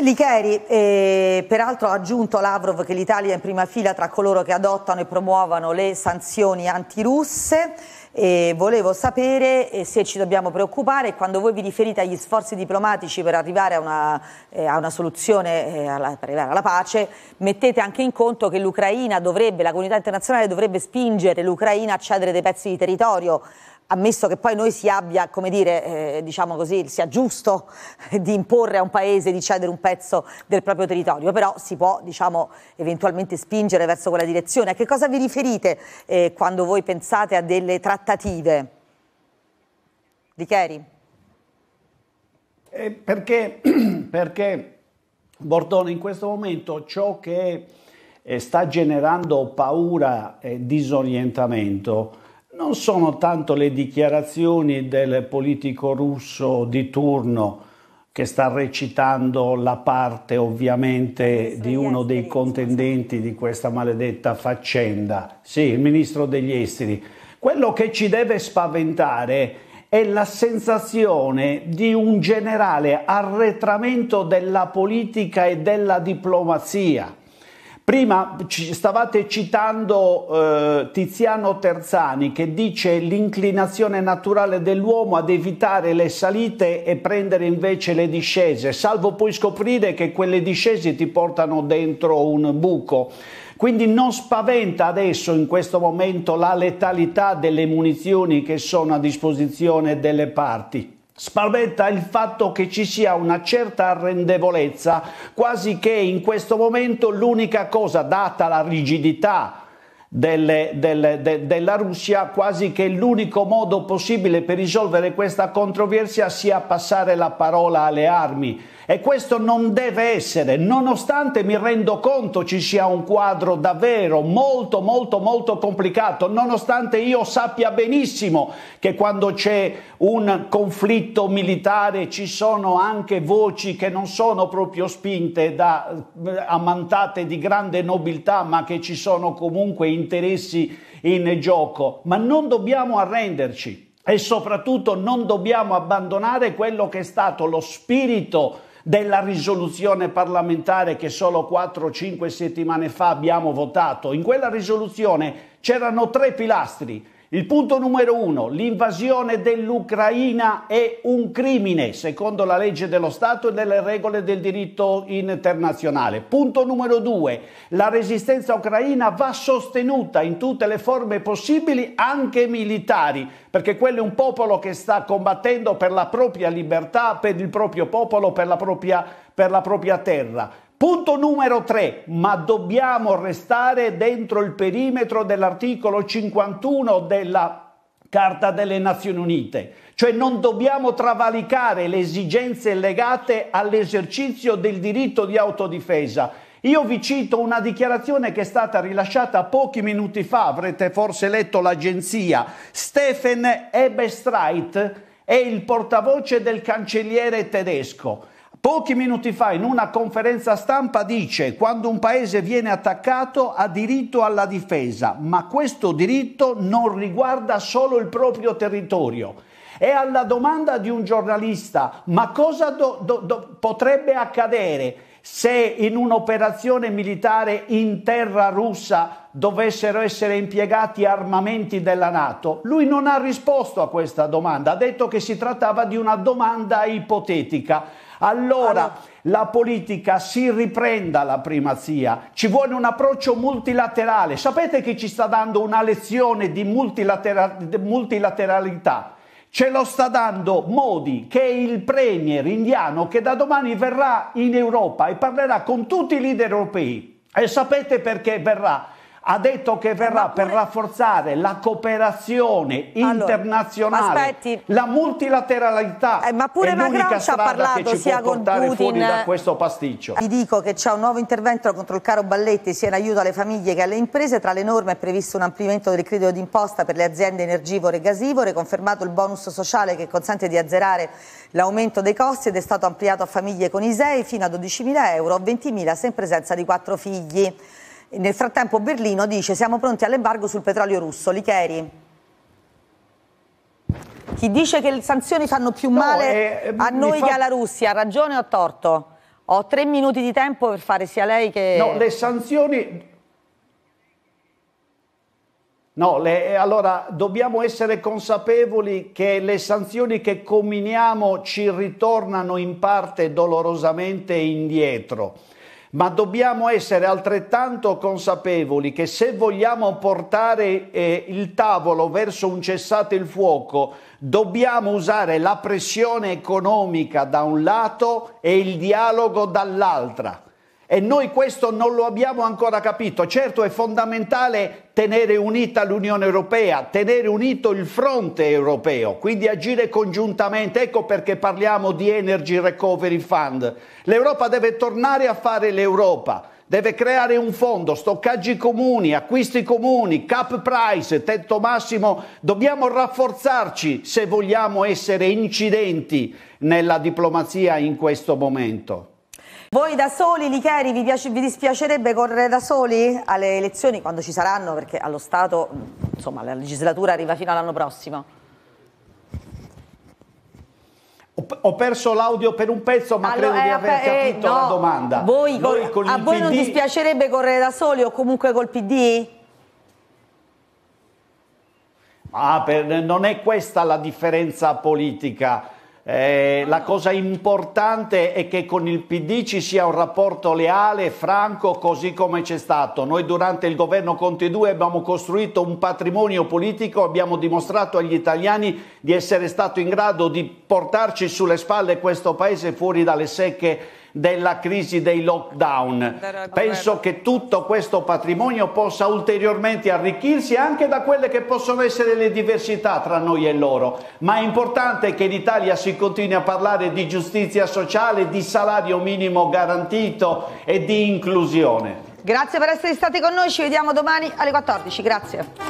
Licheri, eh, peraltro ha aggiunto Lavrov che l'Italia è in prima fila tra coloro che adottano e promuovono le sanzioni antirusse. E volevo sapere eh, se ci dobbiamo preoccupare quando voi vi riferite agli sforzi diplomatici per arrivare a una, eh, a una soluzione, eh, alla, per arrivare alla pace, mettete anche in conto che l'Ucraina dovrebbe, la comunità internazionale dovrebbe spingere l'Ucraina a cedere dei pezzi di territorio ammesso che poi noi si abbia, come dire, eh, diciamo così, sia giusto di imporre a un paese di cedere un pezzo del proprio territorio, però si può, diciamo, eventualmente spingere verso quella direzione. A che cosa vi riferite eh, quando voi pensate a delle trattative? Di Chieri? Eh, perché, perché, Bordone, in questo momento ciò che eh, sta generando paura e disorientamento non sono tanto le dichiarazioni del politico russo di turno che sta recitando la parte ovviamente di uno dei contendenti di questa maledetta faccenda, sì, il ministro degli esteri. Quello che ci deve spaventare è la sensazione di un generale arretramento della politica e della diplomazia Prima stavate citando eh, Tiziano Terzani che dice l'inclinazione naturale dell'uomo ad evitare le salite e prendere invece le discese, salvo poi scoprire che quelle discese ti portano dentro un buco. Quindi non spaventa adesso in questo momento la letalità delle munizioni che sono a disposizione delle parti. Spaventa il fatto che ci sia una certa arrendevolezza, quasi che in questo momento l'unica cosa, data la rigidità delle, delle, de, della Russia, quasi che l'unico modo possibile per risolvere questa controversia sia passare la parola alle armi. E questo non deve essere, nonostante mi rendo conto ci sia un quadro davvero molto molto molto complicato, nonostante io sappia benissimo che quando c'è un conflitto militare ci sono anche voci che non sono proprio spinte da eh, ammantate di grande nobiltà, ma che ci sono comunque in interessi in gioco, ma non dobbiamo arrenderci e soprattutto non dobbiamo abbandonare quello che è stato lo spirito della risoluzione parlamentare che solo 4-5 settimane fa abbiamo votato. In quella risoluzione c'erano tre pilastri il punto numero uno, l'invasione dell'Ucraina è un crimine secondo la legge dello Stato e delle regole del diritto internazionale. Punto numero due, la resistenza ucraina va sostenuta in tutte le forme possibili, anche militari, perché quello è un popolo che sta combattendo per la propria libertà, per il proprio popolo, per la propria, per la propria terra. Punto numero 3, ma dobbiamo restare dentro il perimetro dell'articolo 51 della Carta delle Nazioni Unite, cioè non dobbiamo travalicare le esigenze legate all'esercizio del diritto di autodifesa. Io vi cito una dichiarazione che è stata rilasciata pochi minuti fa, avrete forse letto l'agenzia. Stephen Ebestreit è il portavoce del cancelliere tedesco. Pochi minuti fa in una conferenza stampa dice quando un paese viene attaccato ha diritto alla difesa, ma questo diritto non riguarda solo il proprio territorio. E alla domanda di un giornalista, ma cosa do, do, do, potrebbe accadere se in un'operazione militare in terra russa dovessero essere impiegati armamenti della Nato? Lui non ha risposto a questa domanda, ha detto che si trattava di una domanda ipotetica. Allora la politica si riprenda la primazia, ci vuole un approccio multilaterale. Sapete che ci sta dando una lezione di multilater- multilateralità? ce lo sta dando Modi, che è il premier indiano che da domani verrà in Europa e parlerà con tutti i leader europei. E sapete perché verrà? ha detto che verrà pure... per rafforzare la cooperazione internazionale, allora, aspetti... la multilateralità. Eh, ma pure Macron ci ha parlato sia con Putin da questo pasticcio. Vi dico che c'è un nuovo intervento contro il caro Balletti sia in aiuto alle famiglie che alle imprese. Tra le norme è previsto un ampliamento del credito d'imposta per le aziende energivore e gasivore, confermato il bonus sociale che consente di azzerare l'aumento dei costi ed è stato ampliato a famiglie con ISEI fino a 12.000 euro 20.000 se in presenza di quattro figli. Nel frattempo Berlino dice siamo pronti all'embargo sul petrolio russo. Licheri. Chi dice che le sanzioni fanno più male no, eh, a noi fa... che alla Russia ha ragione o ha torto? Ho tre minuti di tempo per fare sia lei che... No, le sanzioni... No, le... Eh, allora dobbiamo essere consapevoli che le sanzioni che combiniamo ci ritornano in parte dolorosamente indietro ma dobbiamo essere altrettanto consapevoli che se vogliamo portare eh, il tavolo verso un cessate il fuoco, dobbiamo usare la pressione economica da un lato e il dialogo dall'altra. E noi questo non lo abbiamo ancora capito. Certo è fondamentale tenere unita l'Unione Europea, tenere unito il fronte europeo, quindi agire congiuntamente. Ecco perché parliamo di Energy Recovery Fund. L'Europa deve tornare a fare l'Europa deve creare un fondo, stoccaggi comuni, acquisti comuni, cap price, tetto massimo, dobbiamo rafforzarci se vogliamo essere incidenti nella diplomazia in questo momento. Voi da soli, Licheri, vi, piace, vi dispiacerebbe correre da soli alle elezioni quando ci saranno? Perché allo Stato, insomma, la legislatura arriva fino all'anno prossimo. Ho perso l'audio per un pezzo, ma allora, credo di eh, aver eh, capito no, la domanda. Voi col, a voi PD... non dispiacerebbe correre da soli o comunque col PD? Ah, per, non è questa la differenza politica. Eh, la cosa importante è che con il PD ci sia un rapporto leale e franco così come c'è stato. Noi durante il governo Conte 2 abbiamo costruito un patrimonio politico, abbiamo dimostrato agli italiani di essere stato in grado di portarci sulle spalle questo paese fuori dalle secche della crisi dei lockdown. Penso che tutto questo patrimonio possa ulteriormente arricchirsi anche da quelle che possono essere le diversità tra noi e loro, ma è importante che in Italia si continui a parlare di giustizia sociale, di salario minimo garantito e di inclusione. Grazie per essere stati con noi, ci vediamo domani alle 14, grazie.